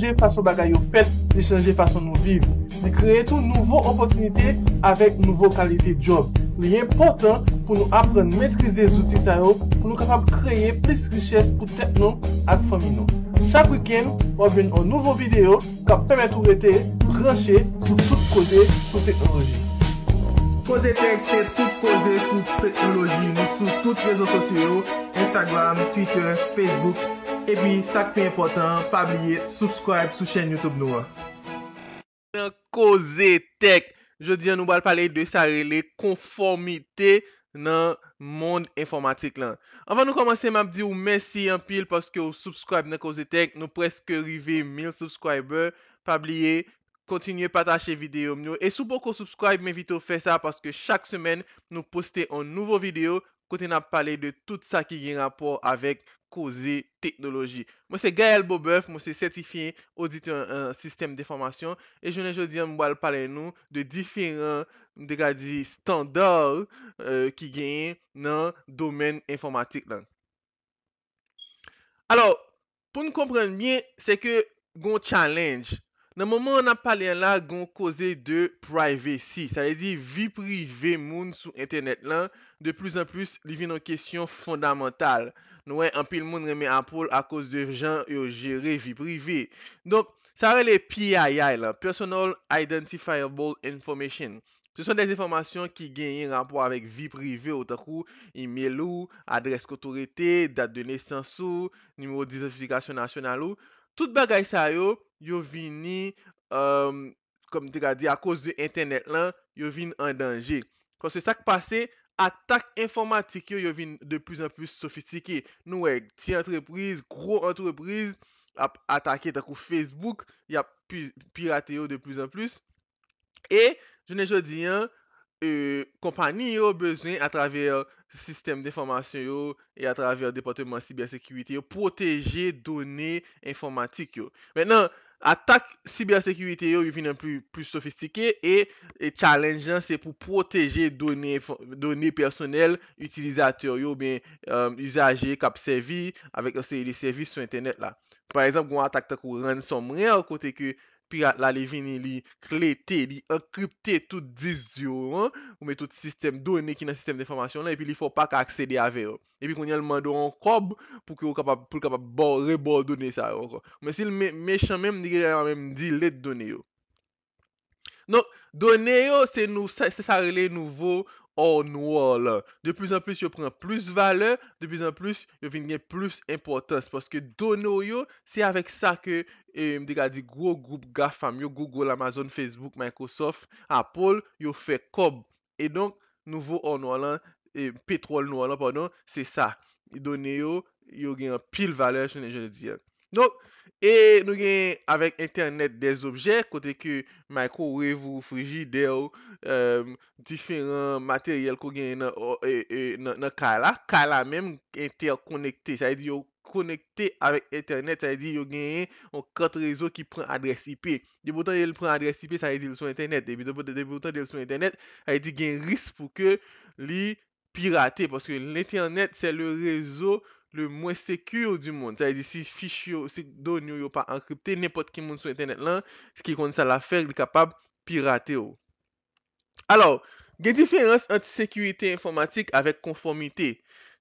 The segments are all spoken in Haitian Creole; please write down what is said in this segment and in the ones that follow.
changer façon bagaille au fait, changer façon nous vivre. de créer tout nouveau opportunité avec nouveau qualités de job. mais important pour nous apprendre maîtriser les outils ça pour nous capable créer plus de richesse pour nous et famille nous. Chaque week-end, on vient une nouveau vidéo qui permet de être branché sur toute cause sur technologie. Cause Tech, c'est tout cause sur technologie. Nous sur toutes les réseaux sociaux Instagram, Twitter, Facebook, Ebi, sak pe impotant, pabliye, subscribe sou chen YouTube nou. Nan koze tek, jodi an nou bal pale de sa rele konformite nan moun informatik lan. Anvan nou komanse map di ou mersi an pil paske ou subscribe nan koze tek. Nou preske rive 1000 subscriber, pabliye, kontinye patache videyo mnou. E sou poko subscribe, menvite ou fe sa paske chak semen nou poste an nouvo video kote nan pale de tout sa ki gen rapor avek. koze teknoloji. Mwen se Gael Boboff, mwen se sertifiye audit an sistem de formasyon e jounen jodi an mwen wale pale nou de diferan de gadi standor ki euh, genye nan domen informatik lan. Alors, pou nou komprende mye se ke goun chalenge Nan momon an pa li an la goun koze de privacy, sa li di vi prive moun sou internet lan, de plus an plus li vi nan kesyon fondamental. Nouwen an pil moun reme anpoul a koz de jan yo jere vi prive. Donk, sa wè le PII lan, Personal Identifiable Information. Se son de informasyon ki genye anpoul avek vi prive ou takou, imel ou, adres kotorite, dat de nesans ou, nimo di notifikasyon nasyonal ou, Sout bagay sa yo, yo vini, kom te ga di, a kos de internet lan, yo vini an danje. Kwan se sak pase, atak informatik yo yo vini de plus an plus sofistike. Nou wek, ti entreprise, gro entreprise, atake takou Facebook, ya pirate yo de plus an plus. E, jounen jodi an... E, kompani yo bezwen a travèr sistèm d'informasyon yo e a travèr departement cybersekwite yo proteje donè informatik yo. Mènen, atak cybersekwite yo yo vin an plus sofistike e, e challenge nan se pou proteje donè personel utilizatè yo yo ben um, usaje kap servi avèk yo se li servi sou internet la. Par exemple, gwen atak tak ou ransom rè an kote ki yo Pi la li vini li klete, li enkripte tout dis diyo, oume tout sistem donye ki nan sistem de informasyon la, epi li fwa pa kak sede ave yo. Epi kon yal mando an kob pou ki ou kapap rebor donye sa yo anko. Oume sil mechan menm ni grede an menm di let donye yo. Non, donye yo se sa rele nouvo... Or nou alan, de plus an plus yo pren plus vale, de plus an plus yo vin gen plus importans, poske dono yo, se avek sa ke, e eh, mdega di gro group gafam, yo Google, Amazon, Facebook, Microsoft, Apple, yo fe kob. E donk, nouvo or nou alan, eh, petrol nou alan, pardon, se sa, dono yo, yo gen pil vale, se ne je de diyan. Donk, e nou genye avèk internet des objek, kote ke maiko ou revou frijide ou diferent materyel ko genye nan e, e, kala. Kala menm, interkonekte, sa yè di yo konekte avèk internet, sa yè di yo genye yon kat rezo ki pren adres IP. De boutan yon pren adres IP, sa yè di l sou internet. De boutan yon pren adres IP, sa yè di l sou internet, sa yè di genye ris pou ke li pirate. Paske l internet, se l rezo... Le mwen seku yo di moun. Sa e di si fich yo, si don yo yo pa enkrypte. Nepot ki moun sou internet lan. Ski kon sa la fè, li kapab pirate yo. Alors, gen diferans antisekuiti informatik avek konformite.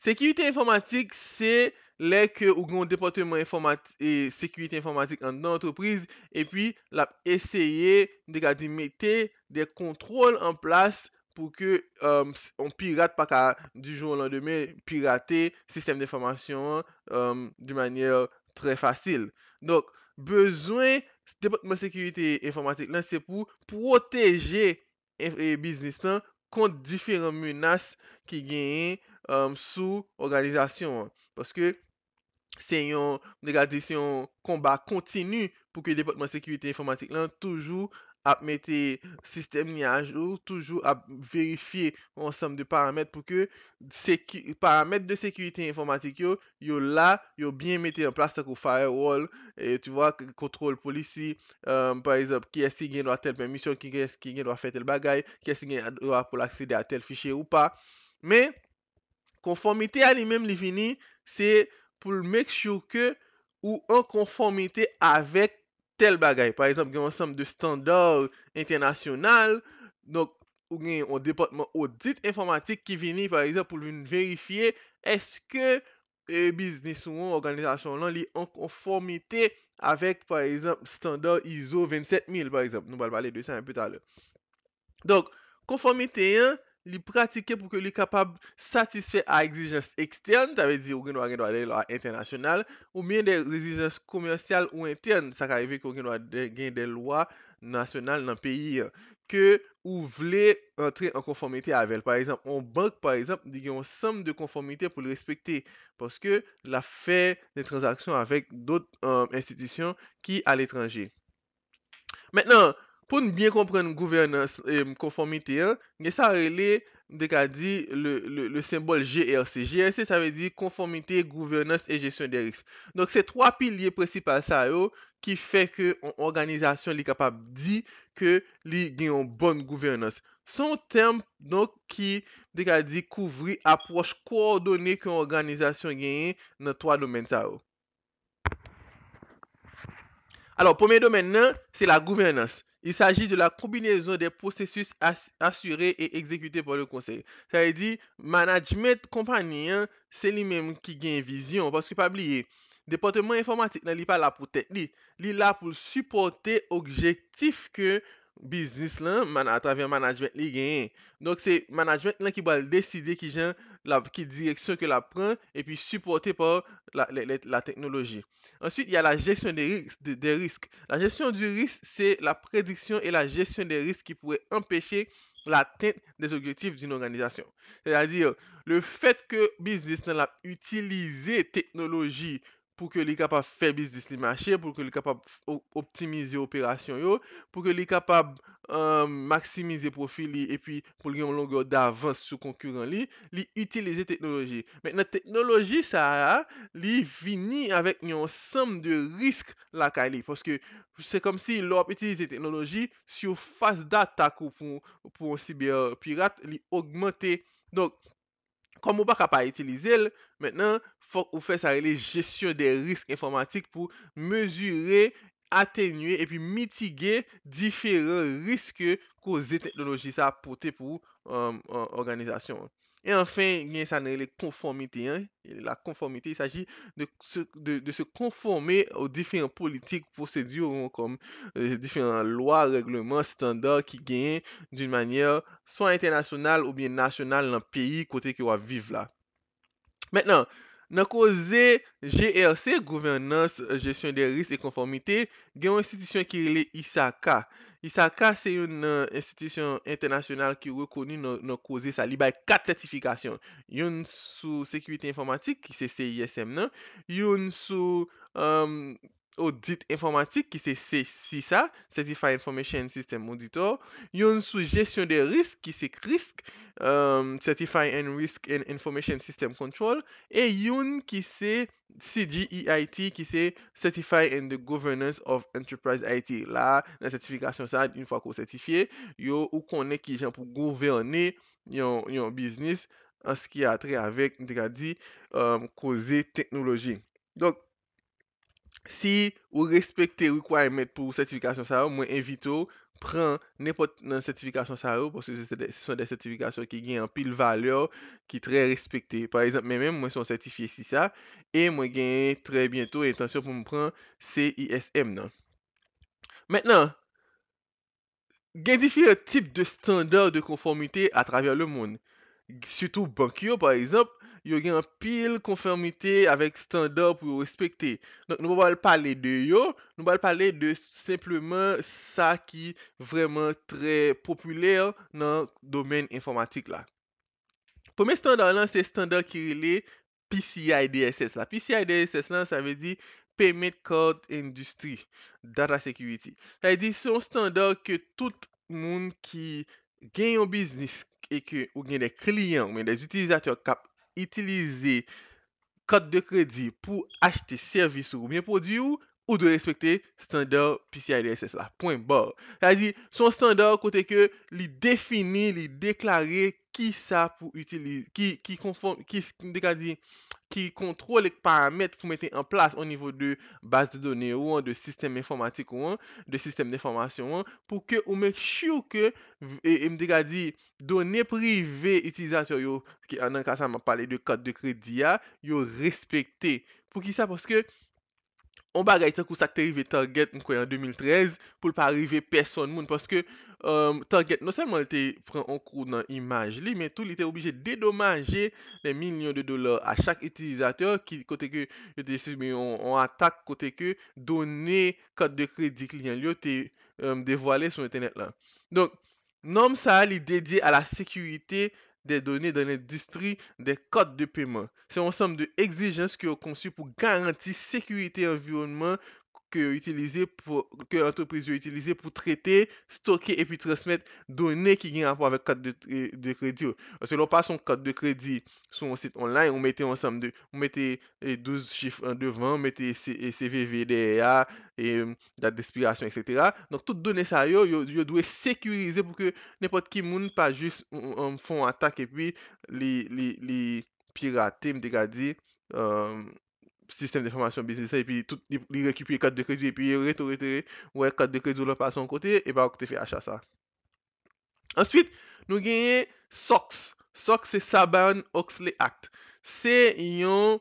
Sekuiti informatik, se leke ou gen depotement informatik, sekuiti informatik an dan antropriz. E pi, la eseye de ga di mette de kontrol an plas pou ke um, on pirate pa ka du joun landeme, pirate sistem um, de informasyon di manye tre fasil. Donk, bezwen depotman sekwite informatik lan se pou proteje biznistan kont diferan mounas ki genye um, sou organizasyon. Paske se yon negatisyon komba kontinu pou ke depotman sekwite informatik lan toujou ap mette sistem ni anjou, toujou ap verifiye ansem de paramet pou ke paramet de sekurite informatik yo, yo la, yo bien mette an plastak euh, ou firewall, kontrol polisi, par ezop, ki esi gen do a tel permisyon, ki esi gen do a fe tel bagay, ki esi gen do a pou l'akse de a tel fichye ou pa. Men, konformite a li menm li vini, se pou l meksyo ke ou ankonformite avek tel bagay. Par exemple, gen ansam de standor internasyonal, donk, ou gen yon depotman audit informatik ki vini, par exemple, pou verifiye, eske eh, biznis ou an organizasyon lan li an konformite avek, par exemple, standor ISO 27000, par exemple. Nou bal bale 200 an pe talè. Donk, konformite yon, li pratike pou ke li kapab satisfe a egzijans ekstern, ta ve di ou gen do a gen do a de lo a internasyonal, ou mien de egzijans komersyal ou intern, sa ka eve ki ou gen do a gen de lo a nasyonal nan peyi, ke ou vle entre en konformite avel. Par exemple, ou bank par exemple, di gen ou sem de konformite pou li respekte, poske la fe de transaksyon avek dot euh, institisyon ki al etranje. Mwenen, pou nou byen kompren gouvernans konformite yon, gen sa rele deka di le simbol GRC. GRC sa ve di konformite, gouvernans e jesyon de riks. Donk se 3 pilye presipa sa yo ki fe ke an organizasyon li kapab di ke li gen yon bon gouvernans. Son term donk ki deka di kouvri apwosh kwa ordone ke an organizasyon gen yon nan 3 domen sa yo. Alors, pomen domen nan, se la gouvernans. Il s'agit de la kombinezon de prosesus asuré et exekuté pou le konsey. Sa e di, management kompanyen, se li mèm ki gen vizyon. Paske pa bliye, departement informatik nan li pa la pou tek li. Li la pou supporte objektif ke business-là man, a travers management. li Donc Donk management qui va décider qui deside ki la, ki que la prend et puis supporter par la, technologie. Ensuite, il y a la gestion des risques. La gestion du risque c'est la prédiction et la gestion des risques qui pourraient empêcher l'atteinte des objectifs d'une organisation. C'est-à-dire, le fait que business l'a utilisé technologie pou ke li kapab febis dis li machè, pou ke li kapab optimize operasyon yo, pou ke li kapab um, maksimize profil li, epi pou gen yon longyo davans sou konkuren li, li utilize teknoloji. Met nan teknoloji sa a, li vini avèk yon sem de risk la ka li, foske se kom si lop utilize teknoloji, si yo fase datak ou pou yon siber pirate, li augmente. Donk, kom ou pa kapay itilize el, menen, fok ou fè sarilè jesyon de risk informatik pou mèjure, atenye, epi mitige diferè risk kouzè teknologi sa apote pou euh, euh, organizasyon. E anfen, gen sa nan ele konformite. La konformite, il s'agi de se konformi ou difen politik pou se diyon konm difen lwa, regleman, standar ki gen d'un manyer so an internasyonal ou bien nasyonal nan peyi kote ki waviv la. Mèt nan, nan koze GRC, Gouvernance, euh, Gestion de Risks et Konformite, gen ou institisyon ki rele ISAKA. Isaka se yon euh, institisyon internasyonal ki wè koni nou kouze sa li bay 4 sertifikasyon. Yon sou sekwite informatik ki se CISM nan. Yon sou... Euh, audit informatik ki se se si sa Certified Information System Auditor yon sou jesyon de risk ki se krisk euh, Certified and Risk and Information System Control e yon ki se CGEIT ki se Certified and the Governance of Enterprise IT la, la sertifikasyon sa yon fwa ko sertifiye yon ou konen ki jen pou governe yon business an se ki atre avek euh, koze teknoloji donk Si ou respekte requirement pou sertifikasyon sarou, mwen evito pran nepot nan sertifikasyon sarou pwoske se son de sertifikasyon ki gen an pil valyo ki tre respekte. Par exemple, mwen son sertifiye si sa, e mwen gen tre bientou etansyon pou mwen pran CISM nan. Mwen nan, gen difiye tip de standar de konformite a travèr le moun. Soutou bankyo par exemple. yo gen pil konfermite avèk standor pou yon respekte. Donk nou bal pale de yo, nou bal pale de simplement sa ki vreman tre popüler nan domen informatik la. Pome standor lan, se standor ki rile PCI DSS la. PCI DSS lan, sa ve di Payment Code Industry, Data Security. Ta e di son standor ke tout moun ki gen yon biznis e ke ou gen de kliyen ou men de zutilizatyo kap lè. itilize kote de kredi pou achete servis ou mwen produ ou de respekte standar PCI DSS la. Poin bor. Sa zi, son standar kote ke li defini, li deklare ki sa pou itilize, ki konforme, ki dekal di... ki kontrol ek paramet pou mette en plas ou nivou de base de donen ou an, de sistem informatik ou an, de sistem de informasyon ou an, pou ke ou men chyou ke, e mdega di, donen privé itizat yo, ki anan kasa man pale de kote de kredi ya, yo respekte. Pou ki sa, pwoske, On bagay te kousak te rive Target mkwen an 2013 pou l pa rive peson moun. Paske euh, Target non seman te pren an kou nan imaj li, men tout li te oblije dedomaje den milyon de dolar a chak itilizateur ki kote ke, jete jesu, men on atak kote ke, done kote de kredi kliyan li yo te euh, devwale sou internet la. Donk, nom sa li dedye a la sekurite mwen. des données dans l'industrie des codes de paiement. C'est un ensemble d'exigences qui ont conçu pour garantir sécurité environnement ke l'entreprise yo itilize pou trete, stoke e pi transmit euh, done ki gen apwa avek kat de kredi yo. Se lor pa son kat de kredi son sit online, ou mette 12 chif en devan, ou mette CVVDA, la despirasyon, etc. Donk tout done sa yo, yo dwe sekurize pou ke nepot ki moun pa jist mfon euh, euh, atak e pi li pirate mdi gadi yo. Sistem de formation business, e pi tout li rekupye kat de kredi, e pi rete rete rete, wè kat de kredi wè lan pa son kote, e ba wè kote fè achat sa. Anspit, nou genye SOX. SOX se Saban Oxley Act. Se yon,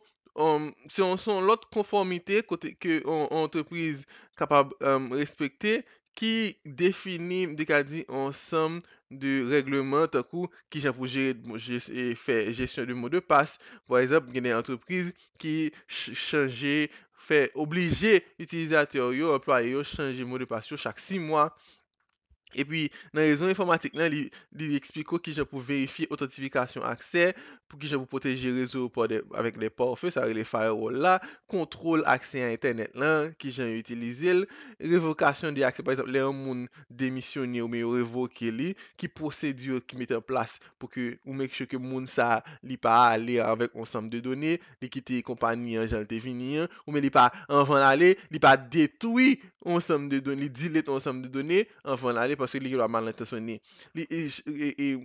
se yon son lot konformite kote ke an entreprise kapab um, respektè. ki defini dekadi ansanm de regleman takou ki jan proje e, fè jesyon de moun de pas. Po a esap, genè antreprise ki chanje fè oblije utilizatèyo yo, employèyo yo, chanje moun de pas yo chak 6 mwa. E pi nan rezon informatik lan, li ekspliko ki jan pou veyifi autentifikasyon akse, pou ki jan pou poteji rezon pou avèk le porfè, sa avèk le firewall la, kontrol akse an internet lan, ki jan yu itilize l, revokasyon di akse, par exemple, le an moun demisyonye ou me revoke li, ki prosedur ki met an plas pou ke ou me kisho ke moun sa li pa alè avèk onsam de donè, li ki te kompanyan jan te vini an, ou me li pa an van alè, li pa detoui onsam de donè, li dilet onsam de donè, an van alè, Paske li yon la malintensyon ni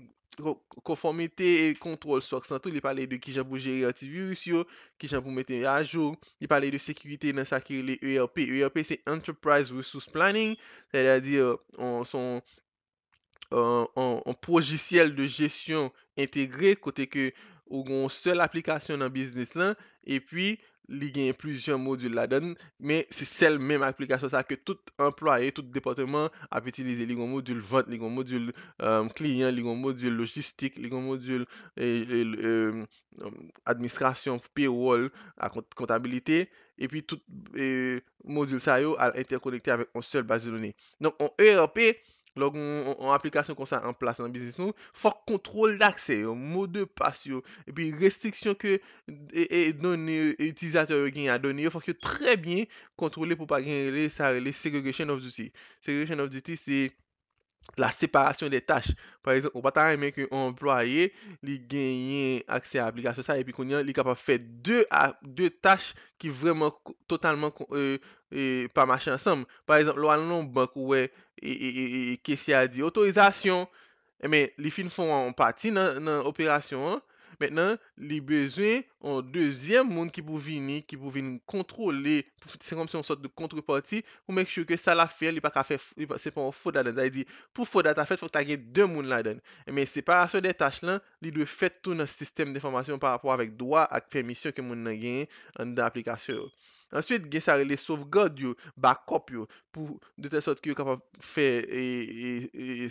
Konformite kontrol soks an tou Li pale e, e, e, de ki jan pou jeri ati virus yo Ki jan pou mette ajo Li pale de sekwite nan sa ki li ELP ELP se Enterprise Resource Planning Tade a di an euh, projiciel de jesyon entegre Kote ke ou gon sel aplikasyon nan biznis lan E pwi li plusieurs modules là la donne mais c'est celle même application ça tout employé, tout département a itilize li module vente, vant, li gon modul euh, module logistique, li module module logistik, li gon modul puis tout module ça a al avec avec an base de données. Donc, on ERP, Log, an aplikasyon kon sa an plas nan bizis nou, fok kontrol lakse yo, mou de pas yo, epi restriksyon ke, e donye, e utizatoye gen a donye yo, fok yo tre bine kontrole pou pa gen le, sa rele segregation of duty. Segregation of duty, se, La separasyon de tache. Par exemple, ou batare men ki ou employe, li genyen akse aplikasyon sa. E pi konye, li kapap fe 2 tache ki vreman totalman euh, euh, pa mache ansam. Par exemple, lwa nanon bank ou e kesye a di otorizasyon. E eh men, li fin fon an pati nan operasyon an. Mènen, li bezwen an dezyen moun ki pou vini, ki pou vini kontrole pou sè kompsyon sot de kontreporti pou mèk chouke sa la fè, li pa ka fè, li pa sè pou fò da dan. Ta yi di, pou fò da ta fèt, fò ta gen dè moun la dan. Mè se parasyon de tach lan, li dwe fèt tout nan sistem de informasyon par rapport avèk doa ak permisyon ke moun nan gen an de aplikasyon yo. answit gen sa rele sovgade yo, bakop yo, pou de te sot ki yo kapap fe e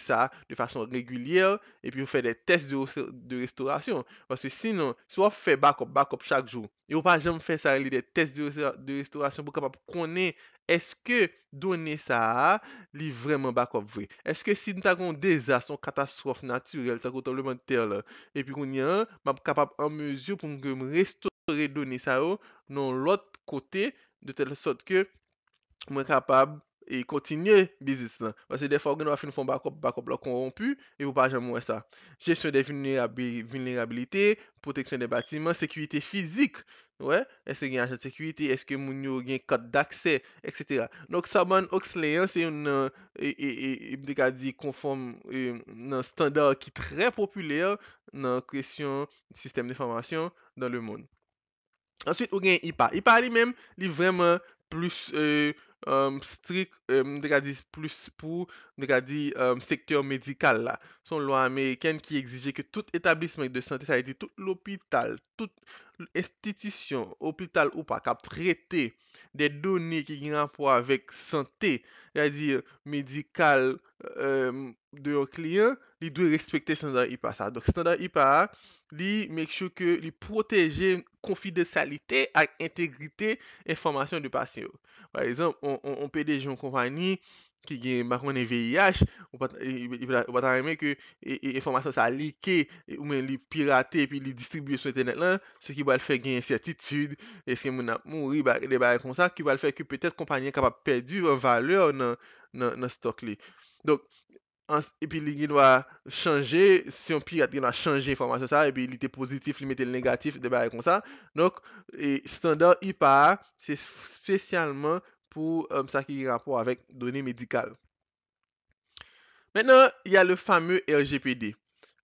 sa de fason regulyer, epi yo fe de test de restaurasyon, wanswe sinon, sou wap fe bakop, bakop chak jou, yo pa jom fe sa rele de test de restaurasyon pou kapap konen, eske donen sa li vremen bakop vre, eske si nou takon deza son katastrofe naturyel, takon talementel, epi konyen, map kapap an mezyo pou mge mrestor re-doni sa yo nan lot kote de tel sot ke mwen kapab e kontinye bizis lan. Wan se defa ou gen wafi nou foun bakop-bakop la konwompu, e wou pa jan mwen sa. Jesyon de vinyabilite, proteksyon de batiman, sekwite fizik, wè, eske gen asye sekwite, eske moun yo gen kat d'akse, etc. Nonk sa ban oks leyan, se yon nan e bide ka di konform nan standar ki tre populer nan kresyon nan kresyon nan kresyon nan kresyon Answit, ou gen IPA. IPA li menm li vremen plus euh, um, strik, euh, deka di plus pou deka di um, sektor medikal la. Son lwa Ameriken ki egzije ki tout etablismen de sante, sa li di tout l'opital, tout estitisyon, opital ou pa, ka prete de doni ki gina pou avek sante, ya di medikal de yo kliyen, li dwe respektè standar IPA sa. Donk standar IPA, li mèk chou ke li proteje konfidesalite ak integrite informasyon di pasyon. Par exemple, on pè de joun kompanyi ki gen bakon e VIH, ou batan e, e, e, remè ke informasyon sa like ou men li pirate pi li distribuye sou internet lan, se ki wèl fè gen yon certitude eske moun ap moun ri ki wèl fè ki pè tèt kompanyi kapap pèdu yon valeur nan stok li. Donk, epi li ginawa chanje, si yon pi ginawa chanje informasyon sa, epi li te pozitif, li me te negatif, debare kon sa. Donk, standar IPA, se spesyalman pou sa euh, ki ginawa pou avèk donye medikal. Mènen, y a le fameu RGPD.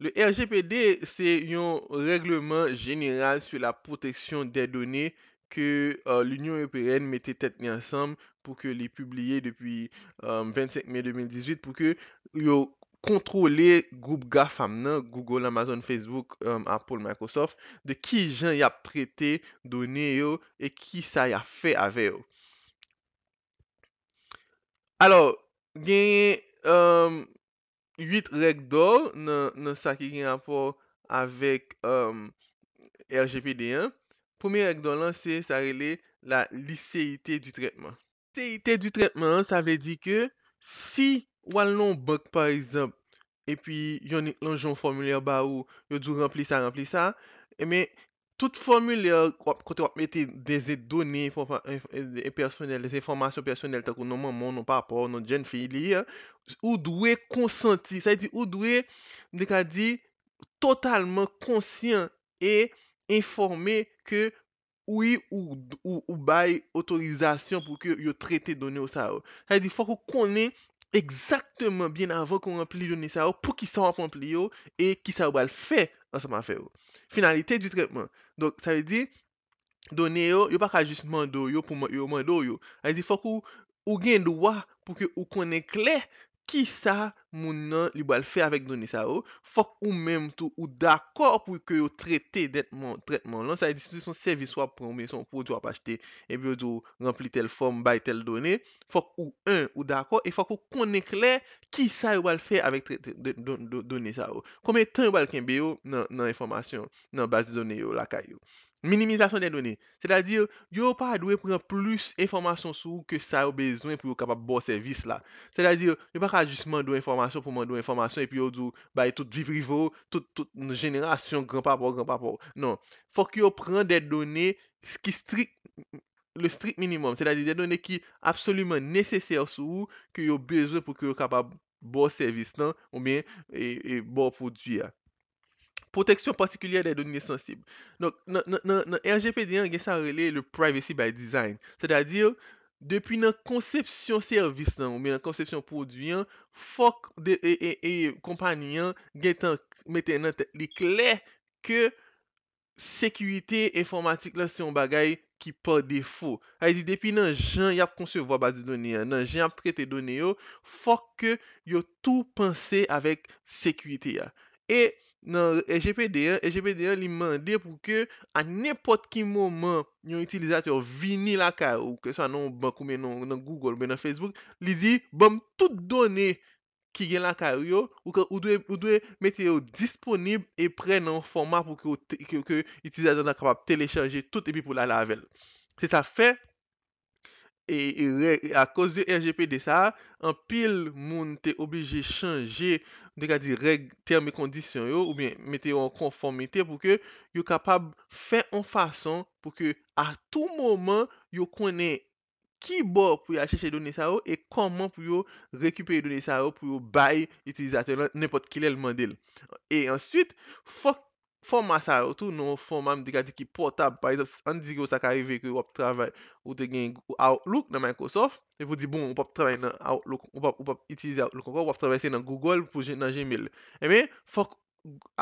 Le RGPD, se yon regleman jeniral sou la proteksyon de donye, ke euh, l'Union Européenne mette tet ni ansanm pou ke li publiye depi 25 May 2018 pou ke yo kontrole goup gaf amnen, Google, Amazon, Facebook, euh, Apple, Microsoft, de ki jan yap trete donye yo e ki sa yap fe ave yo. Alors, genye euh, 8 rekdo nan sa ki gen rapor avek RGPD1. Poumi rek don lan se sa rele la liseyite du tretman. Liseyite du tretman, sa ve di ke, si wan lon bak par exemple, epi yon jon formulyer ba ou, yon djou rempli sa, rempli sa, eme, eh tout formulyer, kote wap ete deze doni, eh, deze informasyon personel, tako non moun, non papo, non djen fili, ou dwe konsenti, sa di ou dwe, deka di, totalman konsyen e konsenti. informe ke ou yi ou bay otorizasyon pou ke yo trete donyo sa yo. Sa yi di fok ou konen egzakteman bien avon kon rempli donyo sa yo pou ki sa wap rempli yo e ki sa wap al fe anseman fe yo. Finalite di trepman. Donyo yo pa ka jist mando yo pou yo mando yo. Sa yi di fok ou gen dowa pou ke ou konen kley ki sa moun nan li bal fè avèk donè sa ou, fòk ou mèm tou ou d'akor pou ki yo tretè det moun tret moun lan, sa e disitou son servis wap pou mwen son pou jwa pa chete, e bi yo jwo rempli tel form, bay tel donè, fòk ou un ou d'akor, e fòk ou konen kler ki sa yo bal fè avèk donè sa ou. Koumen tan yo bal ken bi yo nan informasyon nan basi donè yo lakay yo. Minimizasyon de donè, sè da dir yo pa dwe pran plus informasyon sou ke sa yo bezwen pou yo kapap bo servis la. Sè da dir yo pa ka jist mandou informasyon pou mandou informasyon epi yo dwe bay e tout viprivo, tout nou jenerasyon, granpapor, granpapor. Non, fok yo pran de donè le strik minimum, sè da dir de donè ki absolumen neseser sou ke yo bezwen pou ki yo kapap bo servis la ou men e, e, bo pou di ya. Proteksyon patiklye de donye sensib. Non RGPD an gen sa rele le privacy by design. Se da dir, depi nan konsepsyon servis nan ou men, nan konsepsyon produyen, fok e kompanyen gen ten meten nan te li kle ke sekwite informatik lan se yon bagay ki pa defo. A zi, depi nan jen yap konsevwa ba di donye an, nan jen ap trete donye yo, fok yo tou panse avek sekwite ya. E... nan SGPDR, SGPDR li mande pou ke an nepot ki momen yon itilizat yo vini la kar ou, ke sa nan bankou men nan Google, men nan Facebook, li di, bam tout done ki gen la kar yo, ou kwa ou dwe mette yo disponib e pre nan format pou ke yon itilizat yo nan kapap telechange tout epi pou la lavel. Se sa fe, E, e, e a koz de RGP de sa, an pil moun te oblije chanje de ka di reg termi kondisyon yo ou bien mete yo an konformite pou ke yo kapab fe an fason pou ke a tou mouman yo konen ki bo pou yo achese doni sa yo E koman pou yo rekupere doni sa yo pou yo bayi itizatel nan nepot kil el mandel E answit, fok Foma sa yo tou nou foma mdika di ki potab, parizap an di ki yo sa ka rive ki wap travay ou te gen Outlook nan Microsoft, e pou di bon wap travay nan Outlook, wap itize Outlook, wap travay se nan Google pou nan Gmail. Eme,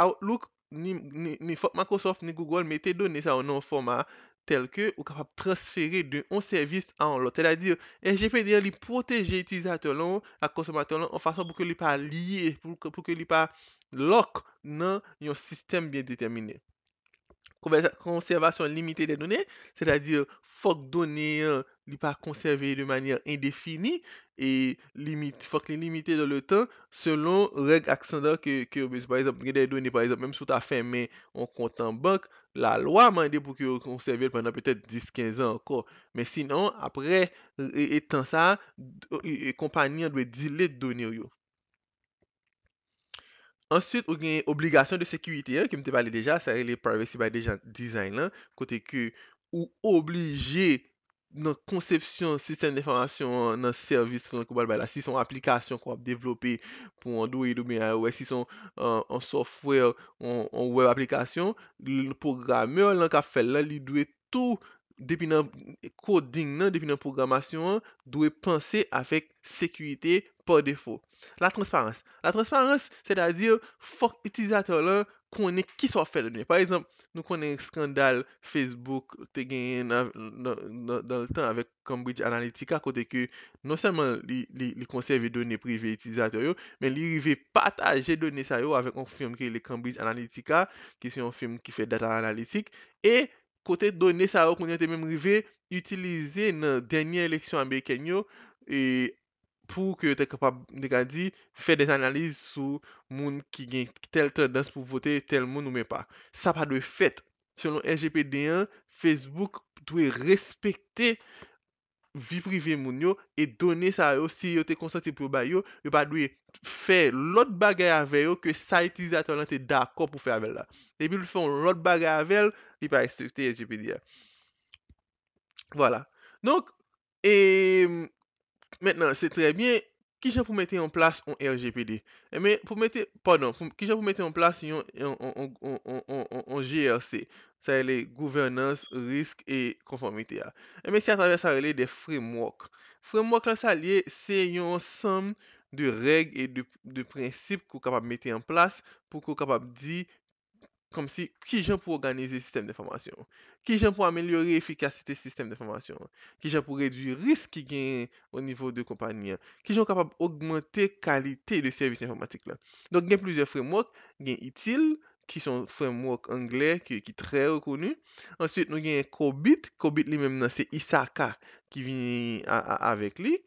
Outlook ni Microsoft ni Google metedo ni sa yo nou foma. tel ke ou kapap transfere de yon servis an lot. Se da dir, SGP diyan li proteje ityizate lon, ak konsomate lon, an fason pou ke li pa liye, pou ke li pa lok nan yon sistem biye detemine. Konservasyon limite de donye, se euh, da dir, fok donye li pa konserveye de manye indefini e fok li limite de lotan, selon reg aksanda ke obis, par exemple, gede donye, par exemple, mèm sou ta fèmè an kontan bank, La lwa mande pou ki yo konserve pendant petet 10-15 an anko. Men sinon, apre etan sa, kompanyan dwe dile donye yo. Ansyout, ou genye obligasyon de sekwite. Ki mte pale deja, sa re le privacy by design. Kote ki ou oblije... nan konsepsyon sistem de informasyon nan servis lan kou bal bal la, si son aplikasyon kou ap devlopi pou an doye, si son an euh, software, an web aplikasyon, l pou grameur lan ka fel la, li dwe tou depi nan koding nan, depi nan programasyon, dwe panse afek sekwite pou defo. La transparans. La transparans, se da dir, fok itizatèr lan, konen ki sou afer de dene. Par exemple, nou konen skandal Facebook te genyen nan tan avek Cambridge Analytica kote ke non seman li konserve de dene privi etizat yo, men li rive pataje de dene sa yo avek an film ki e le Cambridge Analytica, ki se yon film ki fe data analitik, e kote de dene sa yo konen te men rive yotilize nan denye eleksyon anbe kenyo, e pou ke yo te kapab, ne ka di, fe des analize sou moun ki gen tel tradans pou vote tel moun ou men pa. Sa pa dwe fet. Selon SGPD1, Facebook dwe respekte vi prive moun yo, e done sa yo, si yo te konsenti pou ba yo, yo pa dwe fe lot bagay avel yo, ke sa itize ato lan te dakop pou fe avel la. E bi lou fè yon lot bagay avel, li pa ekstekte SGPD1. Vola. Donk, e... Mètenan, se trebyen, ki jan pou mette yon plas yon RGPD. Eme, eh pou mette, pardon, ki jan pou mette yon plas yon GRC. Sa ele, gouvernance, risk, e konformite ya. Eme, se atavè sa ele, de framework. Framework la sa liye, se yon sam de reg e de prinsip kou kapap mette yon plas pou kou kapap di konformite. Kom si ki jan pou organize sistem de informasyon, ki jan pou amelyore efikasyte sistem de informasyon, ki jan pou redwi risk ki gen o nivou de kompanyan, ki jan pou kapab augmente kalite de servis informatik lan. Don gen plouze framework, gen ETIL ki son framework angle ki trey rekonu, answit nou gen COBIT, COBIT li menm nan se ISACA ki vini avek li.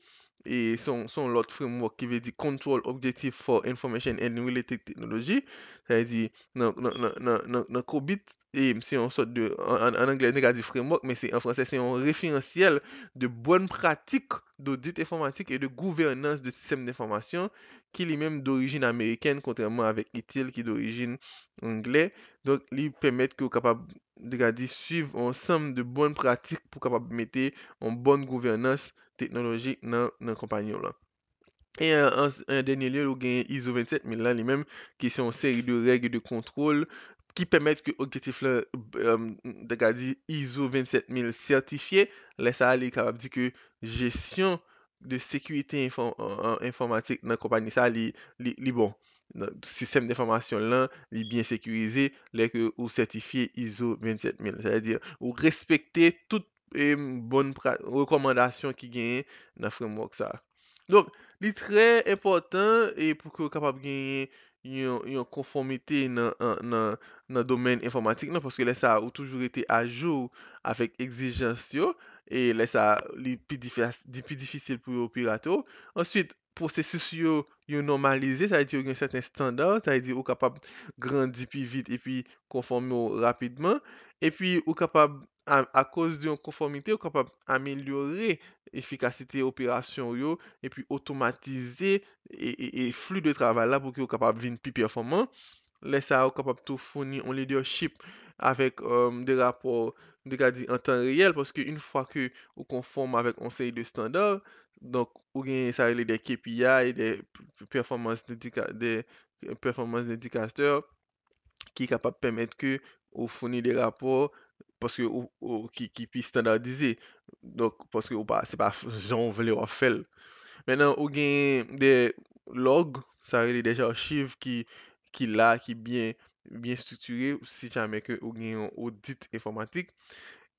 e son lot framework ki ve di Control Objective for Information and Related Technologies sa ve di nan COVID e mse yon sort de an Anglè ne gadi framework men se yon referensyel de bon pratik do dit informatik e de gouvernance de sistem d'informasyon ki li menm d'orijin Amerikèn kontrèman avèk itil e ki d'orijin Anglè don li pèmèt ki ou kapab de gadi suiv an samm de bon pratik pou kapab mette an bon gouvernance teknolojik nan kompanyon lan. E an denye lè ou gen ISO 27000 lan li menm, ki son seri de reg de kontrol ki pemet ke objektif lan um, de gadi ISO 27000 sertifiye, lè sa li kabab di ke jesyon de sekwite informatik nan kompanyon sa li bon. Sistem de informasyon lan li bien sekwize lè ke ou sertifiye ISO 27000. Ou respekte tout E bon rekomandasyon ki genye nan framework sa. Donc, li tre important e pou ke ou kapab genye yon konformite nan nan domen informatik nan, poske la sa ou toujou rete a jou avèk exijansyo, e la sa li pi difisil pou yon pirato. Answit, pou se sosyo yon normalize, sa e di ou gen certain standout, sa e di ou kapab grandipi vit e pi konformi ou rapidman, e pi ou kapab a kouz di yon konformite, ou kapab amelyore efikasite operasyon yo, epi automatize, e flu de travay la pou ki ou kapab vin pi performant, le sa ou kapab tou founi on leadership, avek euh, de rapor, de ka di an tan reyel, poske yon fwa ki ou konform avek on sey de standor, donk ou genye sa rele de KPI, de performans dedikaster, ki kapab pemet ke ou founi de rapor poske ou ki pi standardize, donk poske ou pa se pa zon vle wafel. Menan ou gen de log, sa rele deja archiv ki la, ki bien strukture, si chanmen ke ou gen yon audit informatik,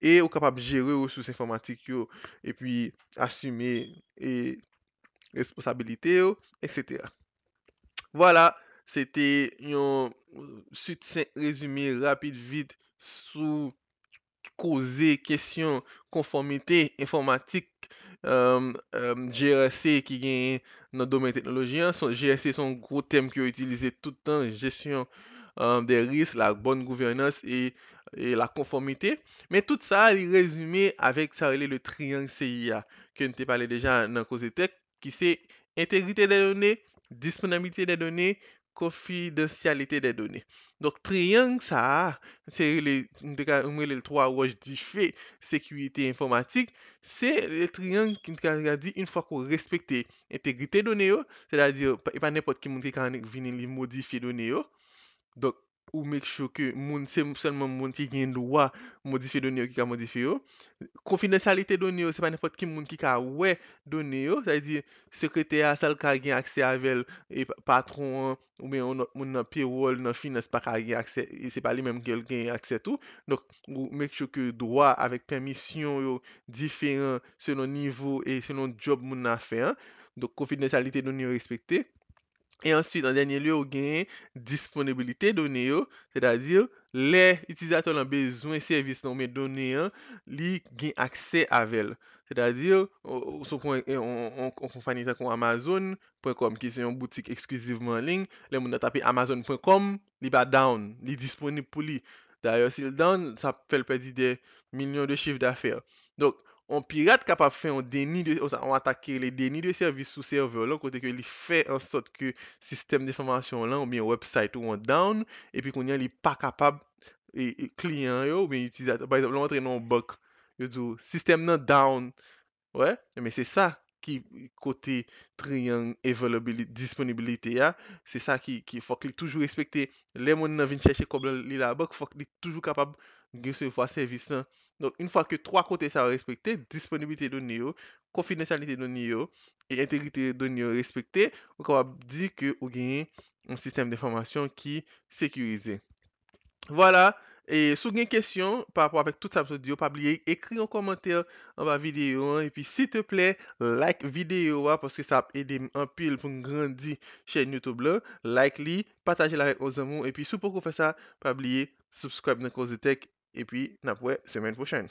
e ou kapab jere ou sous informatik yo, e pi asume e responsabilite yo, et cetera. Voilà, se te yon sute se rezume rapide vide Koze, kesyon, konformite, informatik, euh, euh, GRC ki gen nan domen teknoloji an. GRC son gro tem ki yo itilize tout an, jesyon de ris, la bonn gouvernance e la konformite. Men tout sa li rezume avèk sa rele le triyeng CIA ki yo nte pale deja nan koze tech. Ki se, integrite de donè, disponabilite de donè, konfidensyalite de done. Dok, triyeng sa a, se yon te ka umele l 3 waj di fe, sekwite informatik, se le triyeng ki n te ka gadi, yon fwa kon respekte integrite done yo, se da di, e pa nepot ki mounke kanek vini li modifi donne yo. Dok, Ou mek chou ke moun seman moun ki gen dowa modifi donyo ki ka modifi yo. Konfidensyalite donyo seman nipot ki moun ki ka we donyo. Sa e di sekrete a sal ka gen akse avel e patron ou men moun nan piwol nan finas pa ka gen akse. E seman li menm gen akse tou. Ou mek chou ke dowa avek permisyon yo diferan seman nivou e seman job moun na fe. Dok konfidensyalite donyo respekti. Ensyid, an denye lye ou genye disponibilite done yo, se da dir le itizaton lan bezwen servis nan mwen done yo li gen akse avel. Se da dir, ou sou kon kon kon kon fani tan kon Amazon.com ki se yon boutik ekskwizivman ling, le moun nan tape Amazon.com li ba down, li disponib pou li. Daryo, si il down, sa fel pedi de milyon de chif da fer. Donk. On pirate kapap fe, on atake le deni de servis sou server lo kote ke li fe an sot ke sistem de formasyon lan ou bin website ou wan down. E pi kon yan li pa kapap kliyan yo ou bin itizat. Bayzab, lwantre nan ou bok. Yo djou, oh, sistem nan down. We, men se sa ki kote triyang disponibilite ya. Se sa ki fok li toujou respekte. Le moun nan vin cheshe koblan li la bok fok li toujou kapap fok. Gyo se yon fwa servis lan. Donk, yon fwa ke 3 kote sa va respekte, disponibilite doni yo, konfinansialite doni yo, e integrite doni yo respekte, ou ka va di ke ou genye yon sistem de formasyon ki sekurize. Voilà, e sou genye kesyon, pa apwa apwek tout sa psodyo, pa blye, ekri yon komante an ba videyo an, e pi si te ple, like videyo an, poske sa ap edi an pil pou grandi chenye Youtube la, like li, pataje la vek o zanmou, e pi sou pou kou fe sa, pa blye, subscribe nan Kozitech, et puis n'après semaine prochaine.